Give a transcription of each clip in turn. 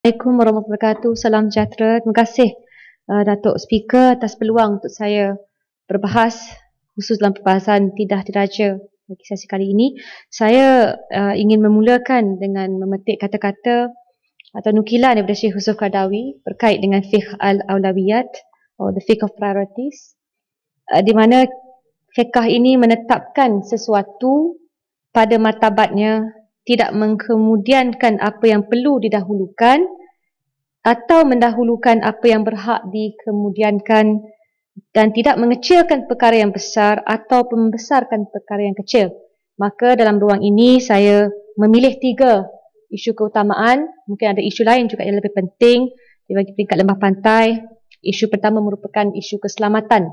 Assalamualaikum warahmatullahi wabarakatuh. Salam sejahtera. Terima kasih uh, Datuk Speaker atas peluang untuk saya berbahas khusus dalam perbahasan tidak diraja bagi sesi kali ini. Saya uh, ingin memulakan dengan memetik kata-kata atau nukilan daripada Syekh Yusuf kadawi berkait dengan fiqh al aulawiyat or the fiqh of priorities uh, di mana fiqh ini menetapkan sesuatu pada martabatnya tidak mengkemudiankan apa yang perlu didahulukan atau mendahulukan apa yang berhak dikemudiankan dan tidak mengecilkan perkara yang besar atau membesarkan perkara yang kecil. Maka dalam ruang ini saya memilih tiga isu keutamaan. Mungkin ada isu lain juga yang lebih penting di bagi tingkat lembah pantai. Isu pertama merupakan isu keselamatan.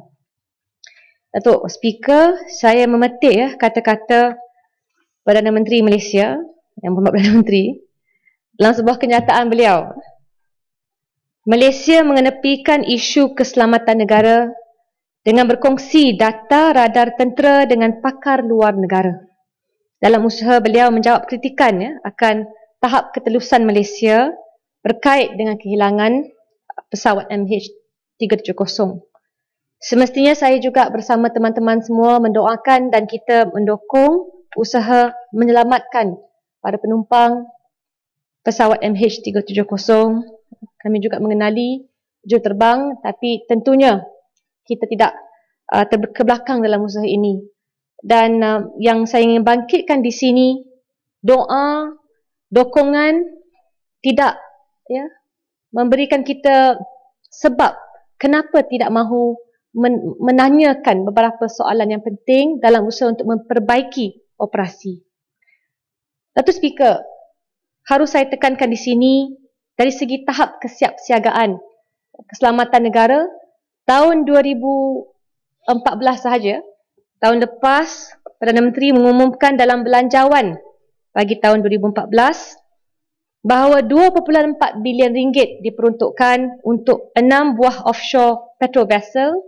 Datuk Speaker, saya memetik ya, kata-kata Perdana Menteri Malaysia yang berhormat Perdana Menteri dalam sebuah kenyataan beliau Malaysia mengenepikan isu keselamatan negara dengan berkongsi data radar tentera dengan pakar luar negara dalam usaha beliau menjawab kritikan ya, akan tahap ketelusan Malaysia berkait dengan kehilangan pesawat MH370 Semestinya saya juga bersama teman-teman semua mendoakan dan kita mendukung usaha menyelamatkan para penumpang pesawat MH370. Kami juga mengenali juruterbang tapi tentunya kita tidak uh, terkebelakang dalam usaha ini. Dan uh, yang saya ingin bangkitkan di sini doa, dokongan tidak ya memberikan kita sebab kenapa tidak mahu men- menanyakan beberapa soalan yang penting dalam usaha untuk memperbaiki operasi. Datuk Speaker, harus saya tekankan di sini dari segi tahap kesiapsiagaan keselamatan negara tahun 2014 sahaja, tahun lepas Perdana Menteri mengumumkan dalam belanjawan bagi tahun 2014 bahawa 2.4 bilion ringgit diperuntukkan untuk 6 buah offshore petrol vessel,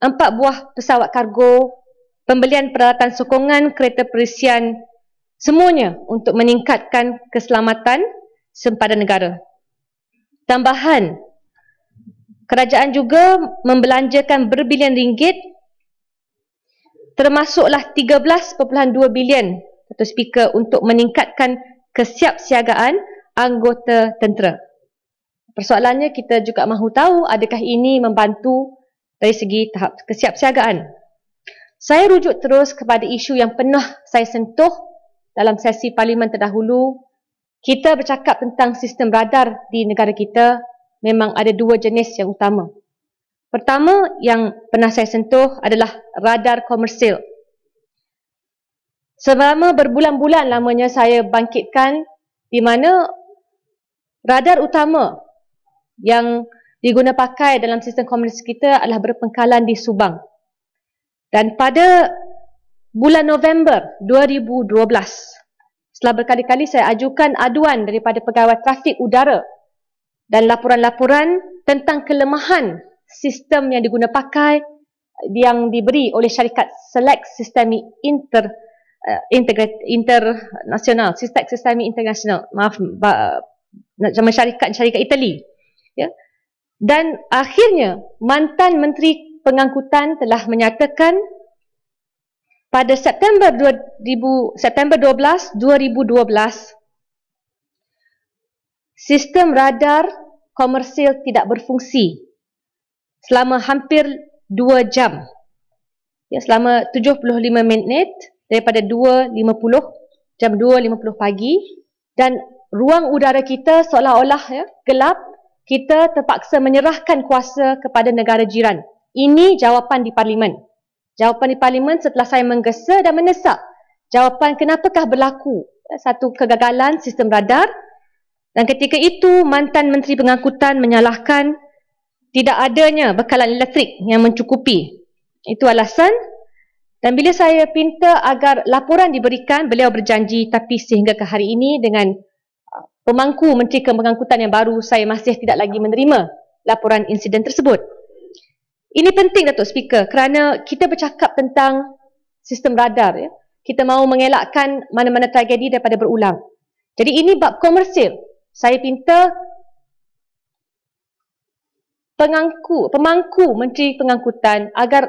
4 buah pesawat kargo pembelian peralatan sokongan kereta perisian semuanya untuk meningkatkan keselamatan sempadan negara. Tambahan, kerajaan juga membelanjakan berbilion ringgit termasuklah 13.2 bilion atau speaker untuk meningkatkan kesiapsiagaan anggota tentera. Persoalannya kita juga mahu tahu adakah ini membantu dari segi tahap kesiapsiagaan. Saya rujuk terus kepada isu yang pernah saya sentuh dalam sesi parlimen terdahulu. Kita bercakap tentang sistem radar di negara kita memang ada dua jenis yang utama. Pertama yang pernah saya sentuh adalah radar komersil. Selama berbulan-bulan lamanya saya bangkitkan di mana radar utama yang digunapakai dalam sistem komersil kita adalah berpengkalan di Subang. Dan pada bulan November 2012, setelah berkali-kali saya ajukan aduan daripada pegawai trafik udara dan laporan-laporan tentang kelemahan sistem yang diguna pakai yang diberi oleh syarikat Select Systemic Inter uh, Integra- Internasional, Select Systemic International, maaf, sama syarikat-syarikat Itali. Ya. Dan akhirnya mantan menteri pengangkutan telah menyatakan pada September 2000, September 12, 2012, sistem radar komersil tidak berfungsi selama hampir 2 jam. Ya, selama 75 minit daripada 2.50 jam 2.50 pagi dan ruang udara kita seolah-olah ya, gelap kita terpaksa menyerahkan kuasa kepada negara jiran ini jawapan di parlimen. Jawapan di parlimen setelah saya menggesa dan menesak. Jawapan kenapakah berlaku satu kegagalan sistem radar dan ketika itu mantan menteri pengangkutan menyalahkan tidak adanya bekalan elektrik yang mencukupi. Itu alasan dan bila saya pinta agar laporan diberikan, beliau berjanji tapi sehingga ke hari ini dengan uh, pemangku menteri pengangkutan yang baru saya masih tidak lagi menerima laporan insiden tersebut. Ini penting Datuk Speaker kerana kita bercakap tentang sistem radar ya. Kita mahu mengelakkan mana-mana tragedi daripada berulang. Jadi ini bab komersil. Saya pinta pengangku, pemangku Menteri Pengangkutan agar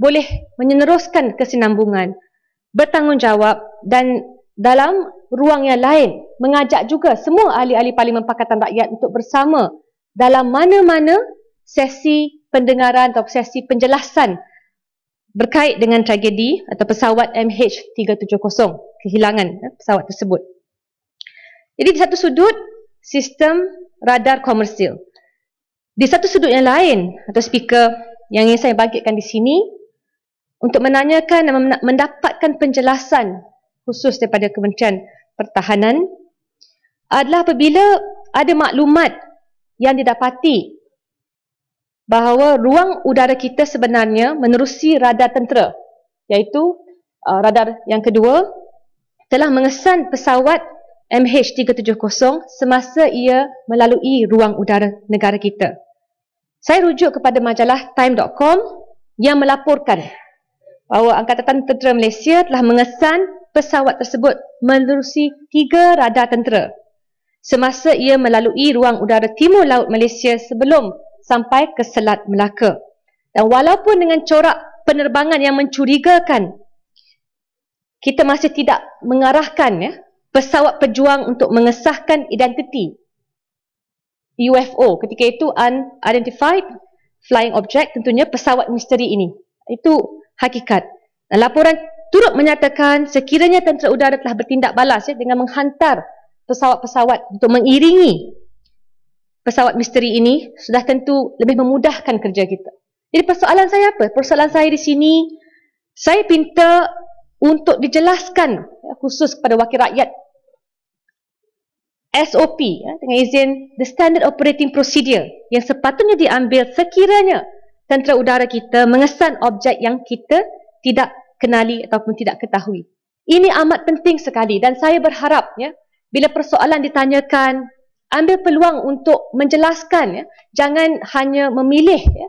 boleh meneruskan kesinambungan, bertanggungjawab dan dalam ruang yang lain mengajak juga semua ahli-ahli Parlimen Pakatan Rakyat untuk bersama dalam mana-mana sesi pendengaran atau sesi penjelasan berkait dengan tragedi atau pesawat MH370 kehilangan eh, pesawat tersebut. Jadi di satu sudut sistem radar komersil. Di satu sudut yang lain atau speaker yang ingin saya bagikan di sini untuk menanyakan dan mendapatkan penjelasan khusus daripada Kementerian Pertahanan adalah apabila ada maklumat yang didapati bahawa ruang udara kita sebenarnya menerusi radar tentera iaitu uh, radar yang kedua telah mengesan pesawat MH370 semasa ia melalui ruang udara negara kita. Saya rujuk kepada majalah time.com yang melaporkan bahawa angkatan tentera Malaysia telah mengesan pesawat tersebut menerusi tiga radar tentera semasa ia melalui ruang udara timur laut Malaysia sebelum sampai ke Selat Melaka. Dan walaupun dengan corak penerbangan yang mencurigakan, kita masih tidak mengarahkan ya, pesawat pejuang untuk mengesahkan identiti UFO. Ketika itu unidentified flying object tentunya pesawat misteri ini. Itu hakikat. Dan laporan turut menyatakan sekiranya tentera udara telah bertindak balas ya, dengan menghantar pesawat-pesawat untuk mengiringi pesawat misteri ini sudah tentu lebih memudahkan kerja kita. Jadi persoalan saya apa? Persoalan saya di sini, saya pinta untuk dijelaskan ya, khusus kepada wakil rakyat SOP ya, dengan izin The Standard Operating Procedure yang sepatutnya diambil sekiranya tentera udara kita mengesan objek yang kita tidak kenali ataupun tidak ketahui. Ini amat penting sekali dan saya berharap ya, bila persoalan ditanyakan ambil peluang untuk menjelaskan ya jangan hanya memilih ya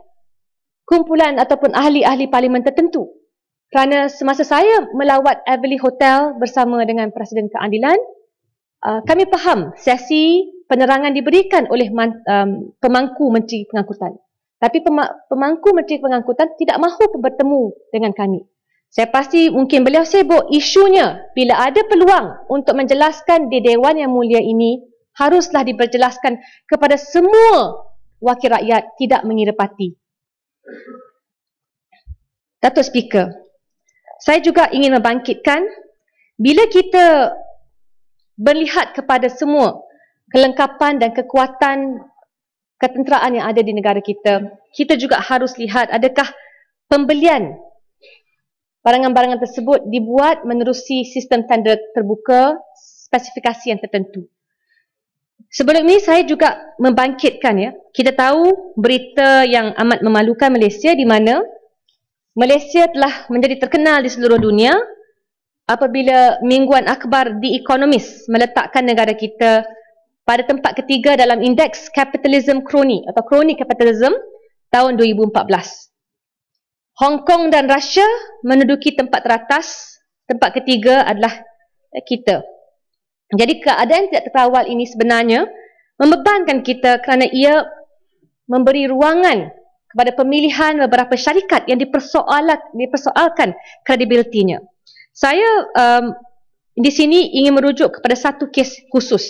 kumpulan ataupun ahli-ahli parlimen tertentu kerana semasa saya melawat Everly Hotel bersama dengan Presiden Keadilan uh, kami faham sesi penerangan diberikan oleh man, um, pemangku menteri pengangkutan tapi pemangku menteri pengangkutan tidak mahu bertemu dengan kami saya pasti mungkin beliau sibuk isunya bila ada peluang untuk menjelaskan di dewan yang mulia ini haruslah diperjelaskan kepada semua wakil rakyat tidak mengira parti. Datuk Speaker, saya juga ingin membangkitkan bila kita melihat kepada semua kelengkapan dan kekuatan ketenteraan yang ada di negara kita, kita juga harus lihat adakah pembelian barangan-barangan tersebut dibuat menerusi sistem tender terbuka spesifikasi yang tertentu. Sebelum ini saya juga membangkitkan ya. Kita tahu berita yang amat memalukan Malaysia di mana Malaysia telah menjadi terkenal di seluruh dunia apabila mingguan Akbar di Economist meletakkan negara kita pada tempat ketiga dalam indeks capitalism crony atau crony capitalism tahun 2014. Hong Kong dan Rusia menduduki tempat teratas, tempat ketiga adalah kita. Jadi keadaan tidak terkawal ini sebenarnya membebankan kita kerana ia memberi ruangan kepada pemilihan beberapa syarikat yang dipersoalkan kredibilitinya. Saya um, di sini ingin merujuk kepada satu kes khusus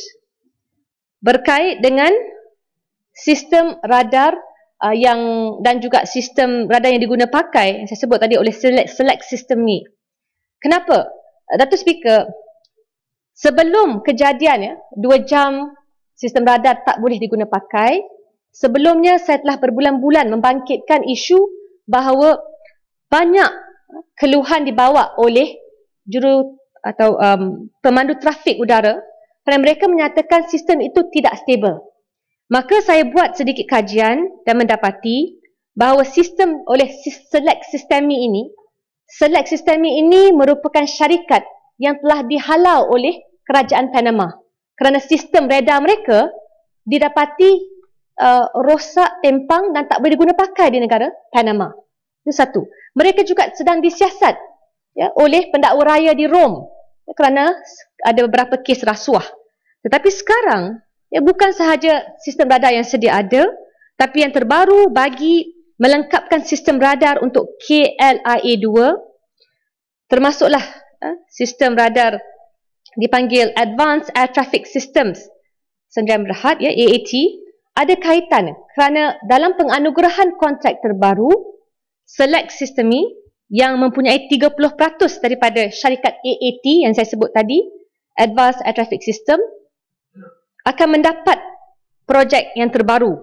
berkait dengan sistem radar uh, yang dan juga sistem radar yang diguna pakai yang saya sebut tadi oleh select, select system ni. Kenapa? Uh, Datuk Speaker, Sebelum kejadian ya, 2 jam sistem radar tak boleh diguna pakai. Sebelumnya saya telah berbulan-bulan membangkitkan isu bahawa banyak keluhan dibawa oleh juru atau um, pemandu trafik udara kerana mereka menyatakan sistem itu tidak stabil. Maka saya buat sedikit kajian dan mendapati bahawa sistem oleh select sistemi ini select sistemi ini merupakan syarikat yang telah dihalau oleh kerajaan Panama kerana sistem radar mereka didapati uh, rosak tempang dan tak boleh pakai di negara Panama. Itu satu. Mereka juga sedang disiasat ya, oleh pendakwa raya di Rome ya, kerana ada beberapa kes rasuah. Tetapi sekarang, ya, bukan sahaja sistem radar yang sedia ada, tapi yang terbaru bagi melengkapkan sistem radar untuk KLIA2, termasuklah Eh, sistem radar dipanggil Advanced Air Traffic Systems Sdn Berhad ya AAT ada kaitan kerana dalam penganugerahan kontrak terbaru Select sistem ini yang mempunyai 30% daripada syarikat AAT yang saya sebut tadi Advanced Air Traffic System akan mendapat projek yang terbaru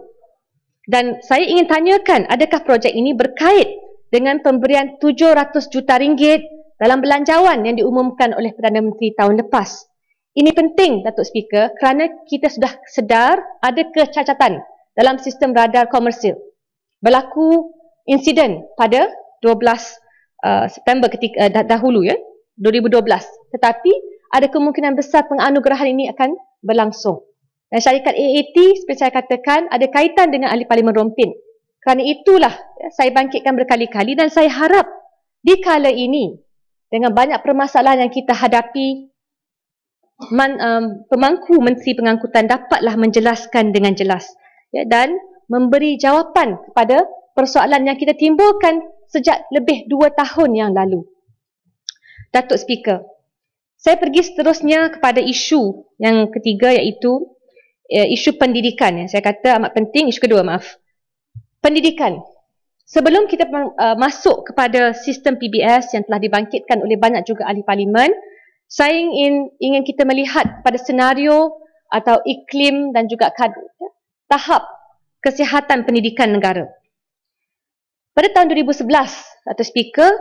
dan saya ingin tanyakan adakah projek ini berkait dengan pemberian 700 juta ringgit dalam belanjawan yang diumumkan oleh Perdana Menteri tahun lepas. Ini penting, Datuk Speaker, kerana kita sudah sedar ada kecacatan dalam sistem radar komersil. Berlaku insiden pada 12 uh, September ketika uh, dahulu ya, 2012. Tetapi ada kemungkinan besar penganugerahan ini akan berlangsung. Dan syarikat AAT seperti saya katakan ada kaitan dengan ahli parlimen Rompin. Kerana itulah ya, saya bangkitkan berkali-kali dan saya harap di kala ini dengan banyak permasalahan yang kita hadapi, man, um, pemangku Menteri Pengangkutan dapatlah menjelaskan dengan jelas ya, dan memberi jawapan kepada persoalan yang kita timbulkan sejak lebih dua tahun yang lalu. Datuk Speaker, saya pergi seterusnya kepada isu yang ketiga iaitu ya, isu pendidikan. Ya. Saya kata amat penting, isu kedua maaf. Pendidikan. Pendidikan. Sebelum kita uh, masuk kepada sistem PBS yang telah dibangkitkan oleh banyak juga ahli parlimen, saya ingin ingin kita melihat pada senario atau iklim dan juga kad, ya, tahap kesihatan pendidikan negara. Pada tahun 2011, atau speaker,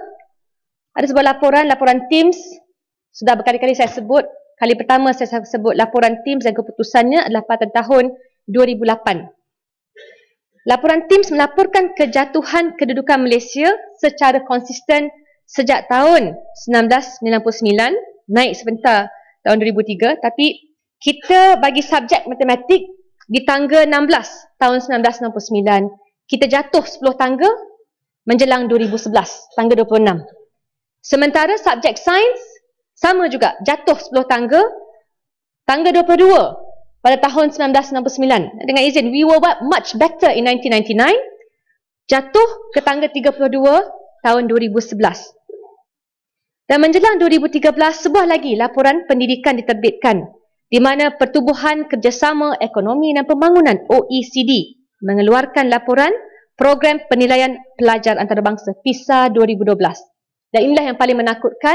ada sebuah laporan, laporan TIMS, sudah berkali-kali saya sebut, kali pertama saya sebut laporan TIMS dan keputusannya adalah pada tahun 2008. Laporan TIMS melaporkan kejatuhan kedudukan Malaysia secara konsisten sejak tahun 1999, naik sebentar tahun 2003 tapi kita bagi subjek matematik di tangga 16 tahun 1999, kita jatuh 10 tangga menjelang 2011, tangga 26. Sementara subjek sains sama juga jatuh 10 tangga, tangga pada tahun 1969 dengan izin we were much better in 1999 jatuh ke tangga 32 tahun 2011 dan menjelang 2013 sebuah lagi laporan pendidikan diterbitkan di mana pertubuhan kerjasama ekonomi dan pembangunan OECD mengeluarkan laporan program penilaian pelajar antarabangsa PISA 2012 dan inilah yang paling menakutkan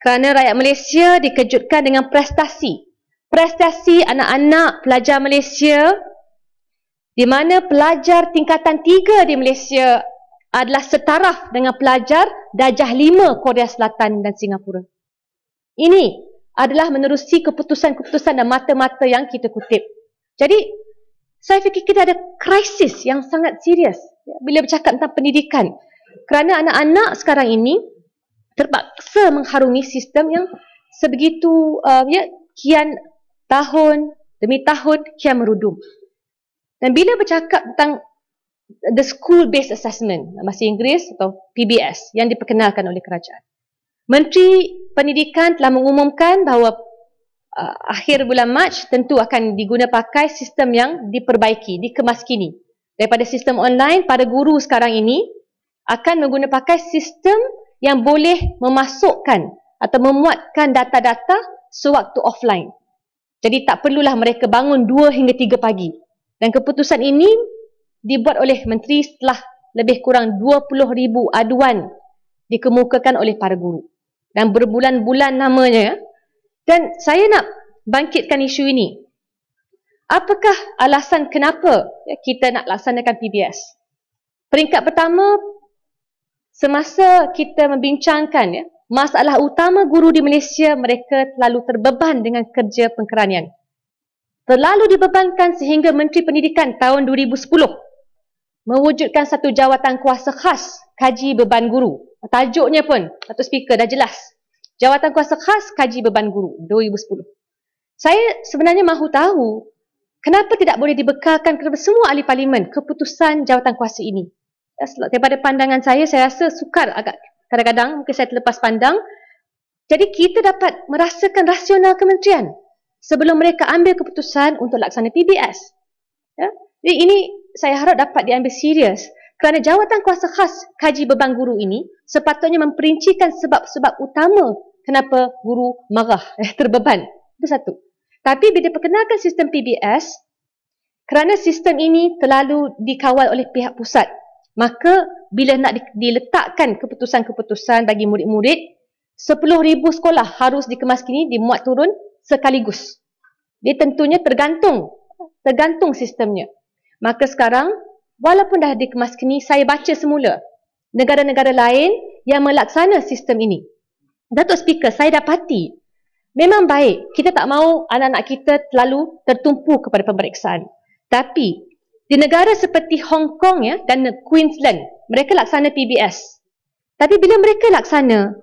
kerana rakyat Malaysia dikejutkan dengan prestasi prestasi anak-anak pelajar Malaysia di mana pelajar tingkatan 3 di Malaysia adalah setaraf dengan pelajar darjah 5 Korea Selatan dan Singapura. Ini adalah menerusi keputusan-keputusan dan mata-mata yang kita kutip. Jadi, saya fikir kita ada krisis yang sangat serius bila bercakap tentang pendidikan. Kerana anak-anak sekarang ini terpaksa mengharungi sistem yang sebegitu uh, ya, kian tahun demi tahun kian merudum. Dan bila bercakap tentang the school based assessment bahasa Inggeris atau PBS yang diperkenalkan oleh kerajaan. Menteri Pendidikan telah mengumumkan bahawa uh, akhir bulan Mac tentu akan diguna pakai sistem yang diperbaiki, dikemaskini. Daripada sistem online pada guru sekarang ini akan menggunapakai sistem yang boleh memasukkan atau memuatkan data-data sewaktu offline. Jadi tak perlulah mereka bangun 2 hingga 3 pagi. Dan keputusan ini dibuat oleh menteri setelah lebih kurang ribu aduan dikemukakan oleh para guru. Dan berbulan-bulan namanya. Dan saya nak bangkitkan isu ini. Apakah alasan kenapa ya, kita nak laksanakan PBS? Peringkat pertama, semasa kita membincangkan ya, Masalah utama guru di Malaysia mereka terlalu terbeban dengan kerja pengkeranian. Terlalu dibebankan sehingga Menteri Pendidikan tahun 2010 mewujudkan satu jawatan kuasa khas kaji beban guru. Tajuknya pun, Dato' Speaker dah jelas. Jawatan kuasa khas kaji beban guru 2010. Saya sebenarnya mahu tahu kenapa tidak boleh dibekalkan kepada semua ahli parlimen keputusan jawatan kuasa ini. Daripada pandangan saya, saya rasa sukar agak kadang-kadang mungkin saya terlepas pandang. Jadi kita dapat merasakan rasional kementerian sebelum mereka ambil keputusan untuk laksana PBS. Ya? Jadi ini saya harap dapat diambil serius kerana jawatan kuasa khas kaji beban guru ini sepatutnya memperincikan sebab-sebab utama kenapa guru marah, eh, terbeban. Itu satu. Tapi bila perkenalkan sistem PBS, kerana sistem ini terlalu dikawal oleh pihak pusat Maka bila nak diletakkan keputusan-keputusan bagi murid-murid, 10,000 sekolah harus dikemas kini dimuat turun sekaligus. Dia tentunya tergantung, tergantung sistemnya. Maka sekarang, walaupun dah dikemas kini, saya baca semula negara-negara lain yang melaksana sistem ini. Datuk Speaker, saya dapati memang baik kita tak mahu anak-anak kita terlalu tertumpu kepada pemeriksaan. Tapi di negara seperti Hong Kong ya dan Queensland mereka laksana PBS tapi bila mereka laksana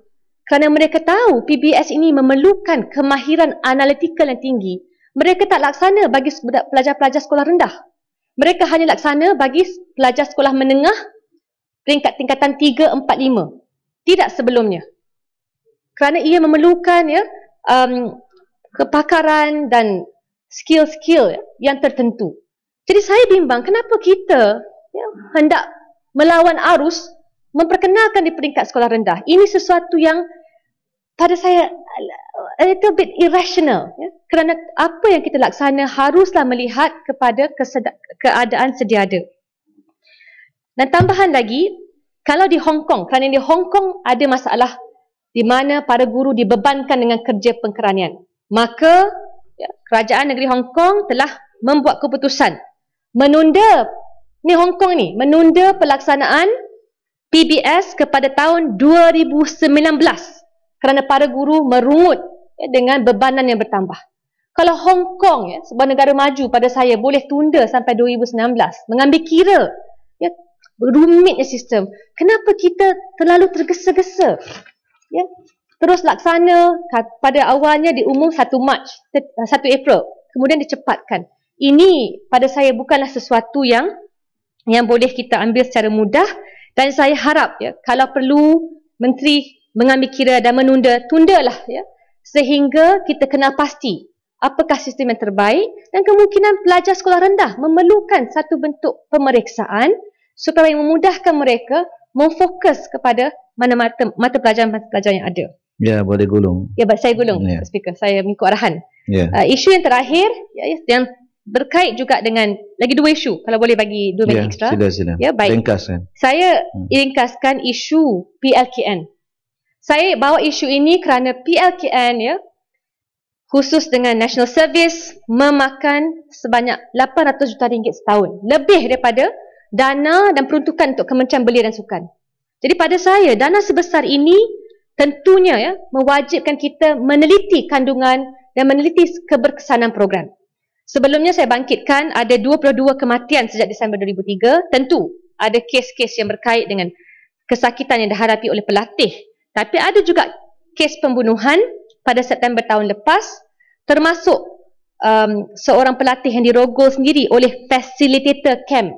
kerana mereka tahu PBS ini memerlukan kemahiran analitikal yang tinggi mereka tak laksana bagi pelajar-pelajar sekolah rendah mereka hanya laksana bagi pelajar sekolah menengah peringkat tingkatan 3 4 5 tidak sebelumnya kerana ia memerlukan ya um, kepakaran dan skill-skill yang tertentu jadi saya bimbang kenapa kita ya, hendak melawan arus memperkenalkan di peringkat sekolah rendah. Ini sesuatu yang pada saya a little bit irrational. Ya. Kerana apa yang kita laksana haruslah melihat kepada keadaan sedia ada. Dan tambahan lagi, kalau di Hong Kong, kerana di Hong Kong ada masalah di mana para guru dibebankan dengan kerja pengkeranian. Maka ya, kerajaan negeri Hong Kong telah membuat keputusan menunda ni Hong Kong ni menunda pelaksanaan PBS kepada tahun 2019 kerana para guru merungut ya, dengan bebanan yang bertambah. Kalau Hong Kong ya sebuah negara maju pada saya boleh tunda sampai 2019 mengambil kira ya rumitnya sistem. Kenapa kita terlalu tergesa-gesa? Ya. Terus laksana pada awalnya diumum 1 Mac, 1 April. Kemudian dicepatkan ini pada saya bukanlah sesuatu yang yang boleh kita ambil secara mudah dan saya harap ya kalau perlu menteri mengambil kira dan menunda tundalah ya sehingga kita kenal pasti apakah sistem yang terbaik dan kemungkinan pelajar sekolah rendah memerlukan satu bentuk pemeriksaan supaya memudahkan mereka memfokus kepada mana mata, mata pelajaran mata pelajaran yang ada. Ya, boleh gulung. Ya, saya gulung, yeah. speaker. Saya mengikut arahan. Yeah. Uh, isu yang terakhir ya, yang berkait juga dengan lagi dua isu kalau boleh bagi dua yeah, minit extra. Ya, sila Ya, yeah, baik. Ringkaskan. Saya hmm. ringkaskan isu PLKN. Saya bawa isu ini kerana PLKN ya khusus dengan National Service memakan sebanyak 800 juta ringgit setahun. Lebih daripada dana dan peruntukan untuk Kementerian Belia dan Sukan. Jadi pada saya, dana sebesar ini tentunya ya, mewajibkan kita meneliti kandungan dan meneliti keberkesanan program. Sebelumnya saya bangkitkan ada 22 kematian sejak Disember 2003. Tentu ada kes-kes yang berkait dengan kesakitan yang dihadapi oleh pelatih. Tapi ada juga kes pembunuhan pada September tahun lepas termasuk um, seorang pelatih yang dirogol sendiri oleh facilitator camp.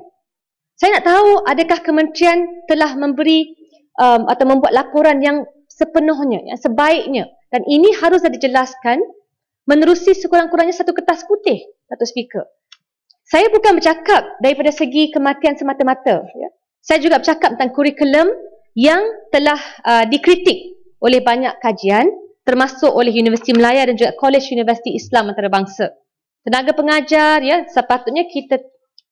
Saya nak tahu adakah kementerian telah memberi um, atau membuat laporan yang sepenuhnya, yang sebaiknya dan ini haruslah dijelaskan menerusi sekurang-kurangnya satu kertas putih atau speaker. Saya bukan bercakap daripada segi kematian semata-mata. Ya. Saya juga bercakap tentang kurikulum yang telah uh, dikritik oleh banyak kajian termasuk oleh Universiti Melayu dan juga College Universiti Islam Antarabangsa. Tenaga pengajar, ya, sepatutnya kita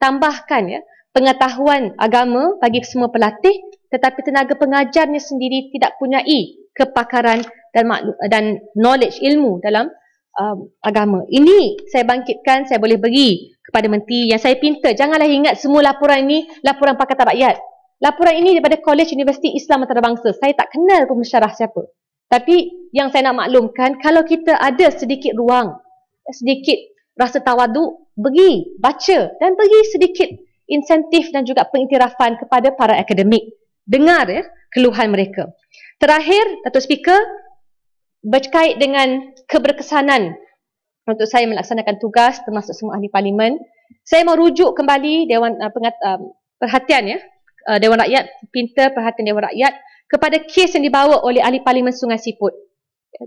tambahkan ya, pengetahuan agama bagi semua pelatih tetapi tenaga pengajarnya sendiri tidak punyai kepakaran dan, dan knowledge ilmu dalam um, agama. Ini saya bangkitkan, saya boleh beri kepada menteri yang saya pinta. Janganlah ingat semua laporan ini laporan Pakatan Rakyat. Laporan ini daripada College Universiti Islam Antarabangsa. Saya tak kenal pun pemersyarah siapa. Tapi yang saya nak maklumkan, kalau kita ada sedikit ruang, sedikit rasa tawadu beri, baca dan beri sedikit insentif dan juga pengiktirafan kepada para akademik. Dengar ya, keluhan mereka. Terakhir, Datuk Speaker, berkait dengan keberkesanan untuk saya melaksanakan tugas termasuk semua ahli parlimen. Saya mau rujuk kembali Dewan uh, pengat, uh, Perhatian ya, uh, Dewan Rakyat, Pinter Perhatian Dewan Rakyat kepada kes yang dibawa oleh ahli parlimen Sungai Siput.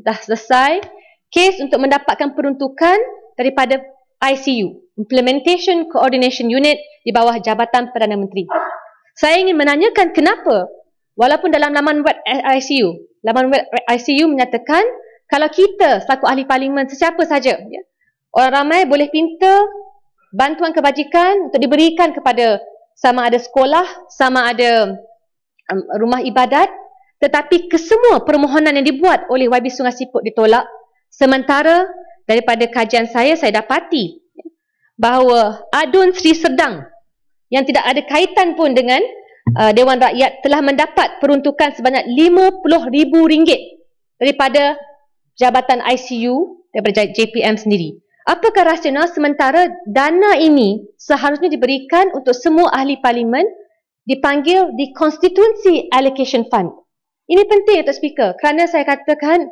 Dah selesai. Kes untuk mendapatkan peruntukan daripada ICU, Implementation Coordination Unit di bawah Jabatan Perdana Menteri. Saya ingin menanyakan kenapa walaupun dalam laman web ICU laman web ICU menyatakan kalau kita selaku ahli parlimen sesiapa saja ya, orang ramai boleh pinta bantuan kebajikan untuk diberikan kepada sama ada sekolah sama ada um, rumah ibadat tetapi kesemua permohonan yang dibuat oleh YB Sungai Siput ditolak sementara daripada kajian saya saya dapati ya, bahawa adun Sri Sedang yang tidak ada kaitan pun dengan uh, Dewan Rakyat telah mendapat peruntukan sebanyak RM50,000 daripada Jabatan ICU daripada JPM sendiri. Apakah rasional sementara dana ini seharusnya diberikan untuk semua ahli parlimen dipanggil di Constituency Allocation Fund? Ini penting, Tuan Speaker, kerana saya katakan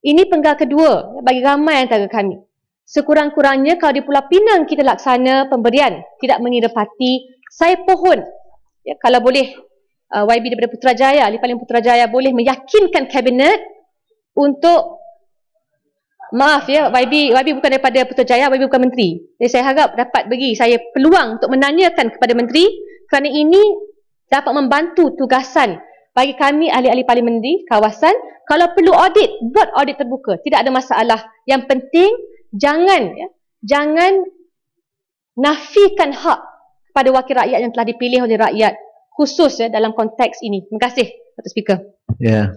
ini penggal kedua bagi ramai antara kami. Sekurang-kurangnya kalau di Pulau Pinang kita laksana pemberian tidak mengira parti, saya pohon ya, kalau boleh uh, YB daripada Putrajaya, ahli paling Putrajaya boleh meyakinkan kabinet untuk maaf ya, YB, YB bukan daripada Putrajaya, YB bukan menteri. Jadi saya harap dapat bagi saya peluang untuk menanyakan kepada menteri kerana ini dapat membantu tugasan bagi kami ahli-ahli parlimen di kawasan kalau perlu audit buat audit terbuka tidak ada masalah yang penting jangan ya, jangan nafikan hak pada wakil rakyat yang telah dipilih oleh rakyat khusus ya dalam konteks ini. Terima kasih, Dr. Speaker. Ya. Yeah.